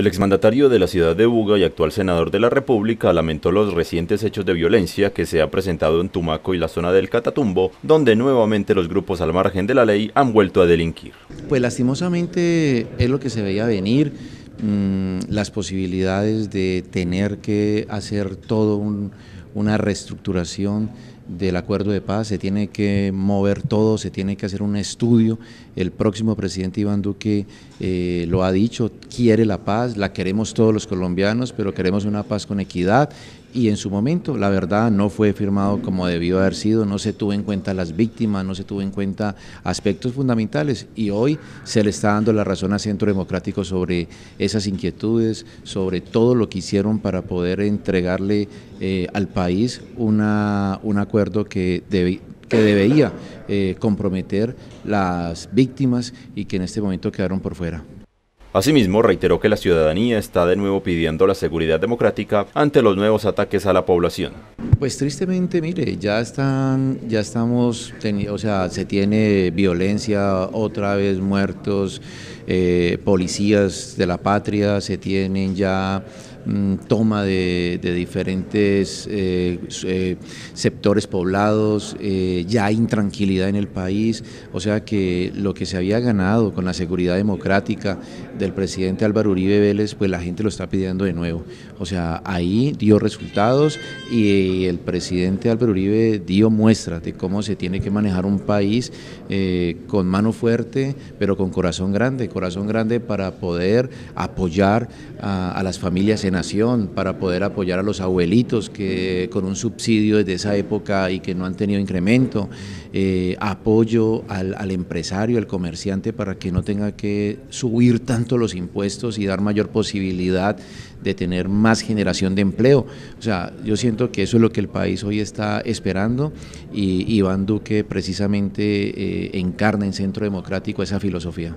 El exmandatario de la ciudad de Buga y actual senador de la República lamentó los recientes hechos de violencia que se ha presentado en Tumaco y la zona del Catatumbo, donde nuevamente los grupos al margen de la ley han vuelto a delinquir. Pues lastimosamente es lo que se veía venir, mm, las posibilidades de tener que hacer todo una reestructuración del acuerdo de paz, se tiene que mover todo, se tiene que hacer un estudio. El próximo presidente Iván Duque eh, lo ha dicho, quiere la paz, la queremos todos los colombianos, pero queremos una paz con equidad, y en su momento, la verdad, no fue firmado como debió haber sido, no se tuvo en cuenta las víctimas, no se tuvo en cuenta aspectos fundamentales y hoy se le está dando la razón a Centro Democrático sobre esas inquietudes, sobre todo lo que hicieron para poder entregarle eh, al país una, un acuerdo que debe, que debería eh, comprometer las víctimas y que en este momento quedaron por fuera. Asimismo, reiteró que la ciudadanía está de nuevo pidiendo la seguridad democrática ante los nuevos ataques a la población. Pues tristemente, mire, ya están, ya estamos, o sea, se tiene violencia, otra vez muertos, eh, policías de la patria, se tienen ya Mm, toma de, diferentes eh, eh, sectores poblados, eh, ya hay intranquilidad en el país, o sea que lo que se había ganado con la seguridad democrática del presidente Álvaro Uribe Vélez, pues la gente lo está pidiendo de nuevo. O sea, ahí dio resultados y el presidente Álvaro Uribe dio muestras de cómo se tiene que manejar un país con mano fuerte, pero con corazón grande, corazón grande para poder apoyar a, a las familias en Nación, para poder apoyar a los abuelitos que con un subsidio desde esa época y que no han tenido incremento, eh, apoyo al, empresario, al comerciante, para que no tenga que subir tanto los impuestos y dar mayor posibilidad de tener más generación de empleo. O sea, yo siento que eso es lo que el país hoy está esperando y Iván Duque precisamente eh, encarna en Centro Democrático esa filosofía.